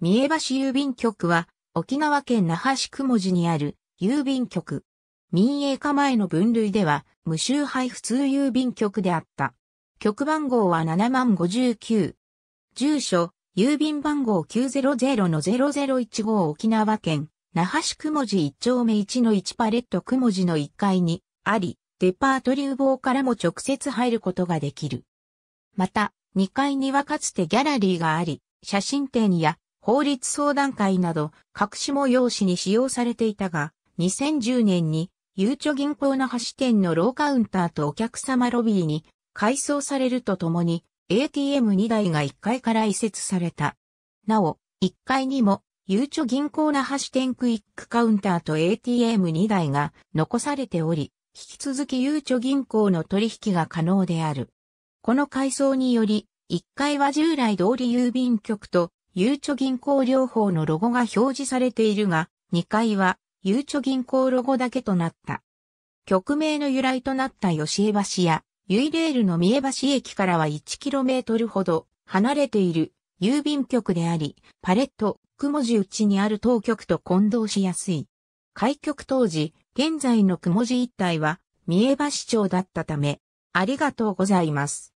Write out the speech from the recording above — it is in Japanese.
三重橋郵便局は、沖縄県那覇市雲寺にある郵便局。民営化前の分類では、無周配普通郵便局であった。局番号は7万5 9住所、郵便番号900-0015沖縄県、那覇市雲寺1丁目1の1パレット雲寺の1階にあり、デパート流房からも直接入ることができる。また、2階にはかつてギャラリーがあり、写真展や法律相談会など、隠し模様紙に使用されていたが、2010年に、ゆうちょ銀行那覇支店のローカウンターとお客様ロビーに改装されるとともに、ATM2 台が1階から移設された。なお、1階にも、ゆうちょ銀行那覇支店クイックカウンターと ATM2 台が残されており、引き続きゆうちょ銀行の取引が可能である。この改装により、1階は従来通り郵便局とゆうちょ銀行両方のロゴが表示されているが、2階は、ゆうちょ銀行ロゴだけとなった。曲名の由来となった吉江橋や、ゆいレールの三重橋駅からは 1km ほど離れている郵便局であり、パレット、雲字内にある当局と混同しやすい。開局当時、現在の雲字一帯は、三重橋町だったため、ありがとうございます。